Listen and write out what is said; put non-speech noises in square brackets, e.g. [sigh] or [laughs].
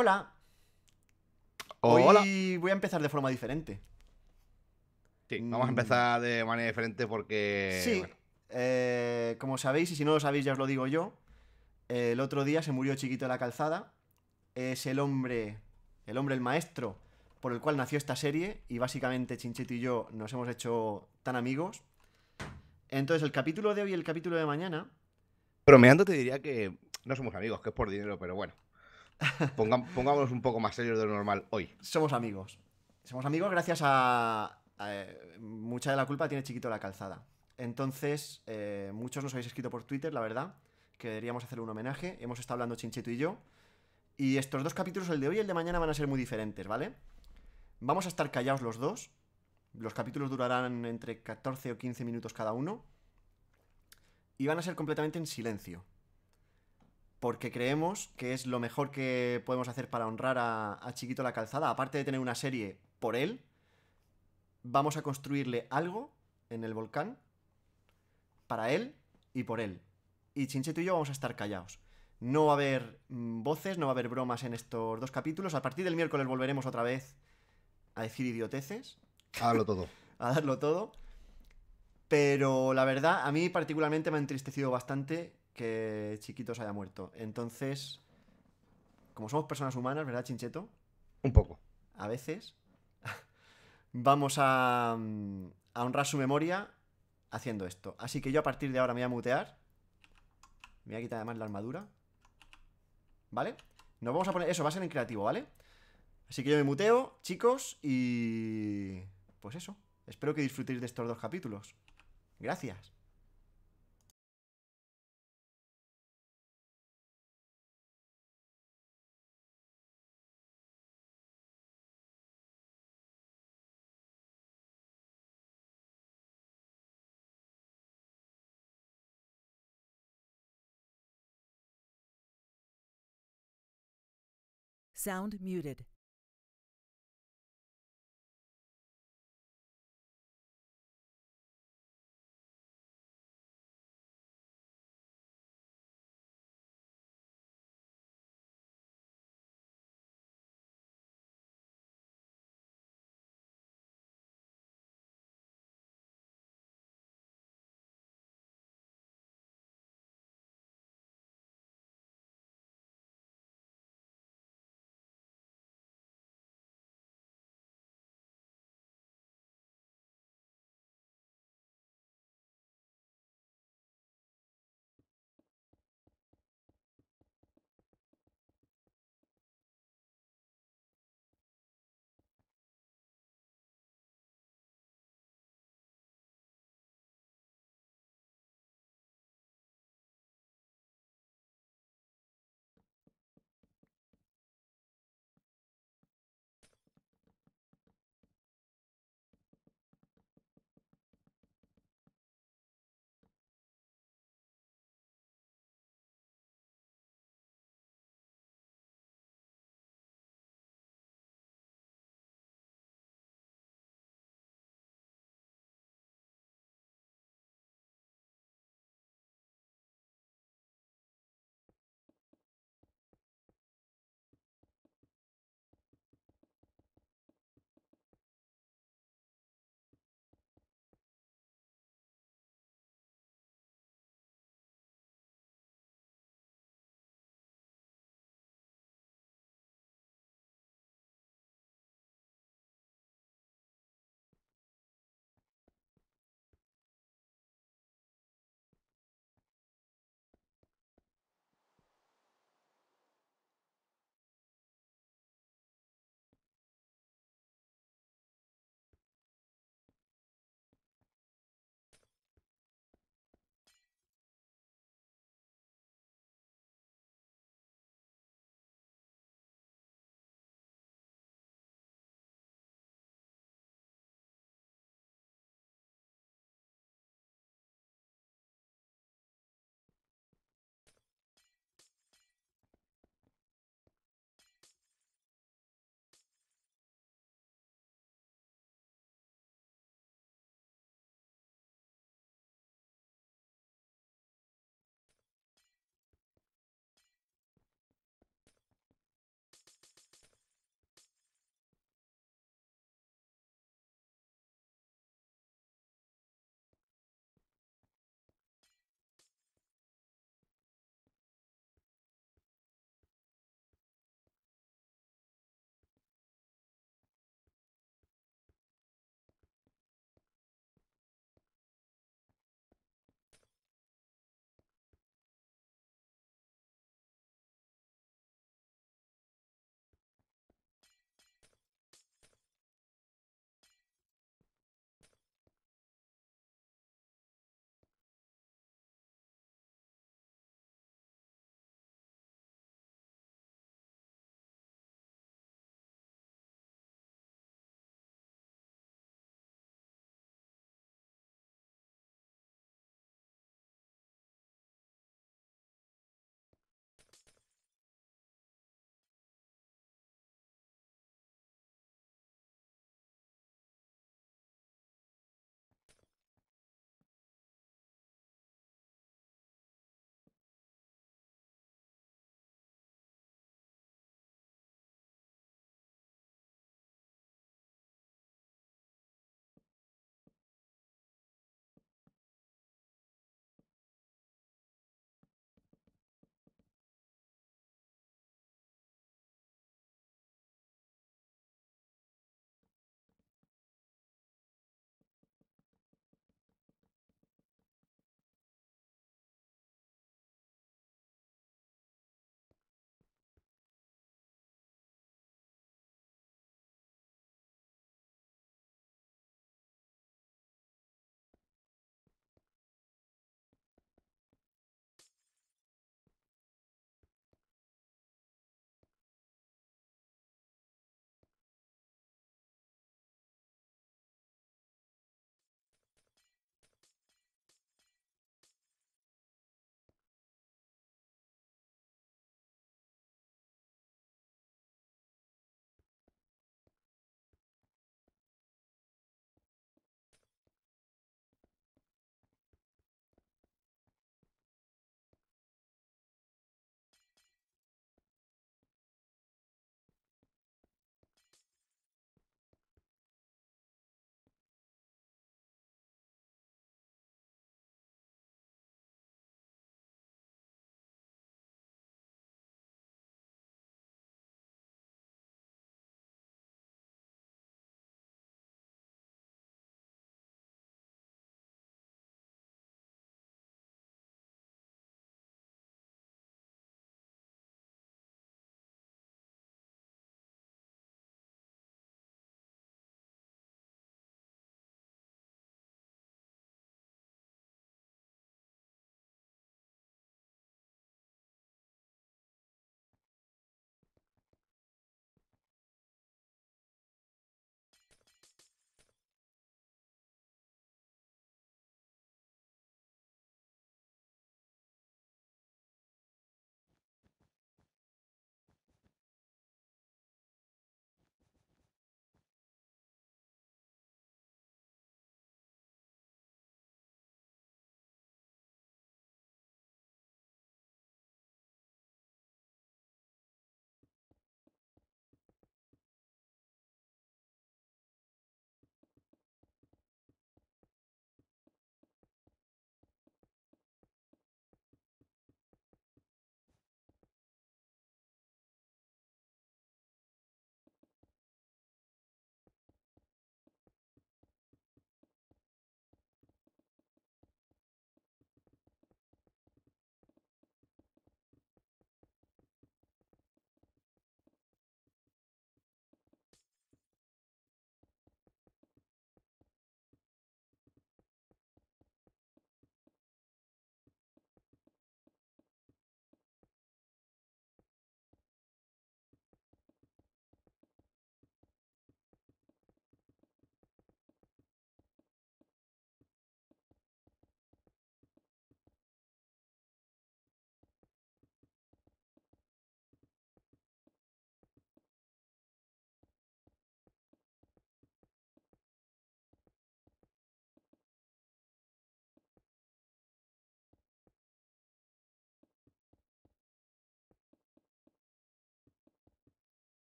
Hola. Hoy voy a empezar de forma diferente. Sí, mm. vamos a empezar de manera diferente porque. Sí. Eh, como sabéis, y si no lo sabéis, ya os lo digo yo. el otro día se murió Chiquito de la Calzada. Es el hombre. El hombre, el maestro, por el cual nació esta serie. Y básicamente Chinchito y yo nos hemos hecho tan amigos. Entonces, el capítulo de hoy y el capítulo de mañana. Bromeando te diría que no somos amigos, que es por dinero, pero bueno pongámonos un poco más serios de lo normal hoy. Somos amigos. Somos amigos gracias a... Eh, mucha de la culpa tiene Chiquito la calzada. Entonces, eh, muchos nos habéis escrito por Twitter, la verdad, que deberíamos hacer un homenaje. Hemos estado hablando Chinchito y yo. Y estos dos capítulos, el de hoy y el de mañana, van a ser muy diferentes, ¿vale? Vamos a estar callados los dos. Los capítulos durarán entre 14 o 15 minutos cada uno. Y van a ser completamente en silencio porque creemos que es lo mejor que podemos hacer para honrar a, Chiquito la Calzada. Aparte de tener una serie por él, vamos a construirle algo en el volcán para él y por él. Y Chincheto y yo vamos a estar callados. No va a haber mm, voces, no va a haber bromas en estos dos capítulos. A partir del miércoles volveremos otra vez a decir idioteces. A darlo todo. [laughs] a darlo todo. Pero la verdad, a mí particularmente me ha entristecido bastante que Chiquitos haya muerto. Entonces, como somos personas humanas, ¿verdad, Chincheto? Un poco. A veces [laughs] vamos a, mm, a honrar su memoria haciendo esto. Así que yo a partir de ahora me voy a mutear. Me voy a quitar además la armadura. ¿Vale? Nos vamos a poner... Eso, va a ser en creativo, ¿vale? Así que yo me muteo, chicos, y... Pues eso. Espero que disfrutéis de estos dos capítulos. Gracias. Sound muted.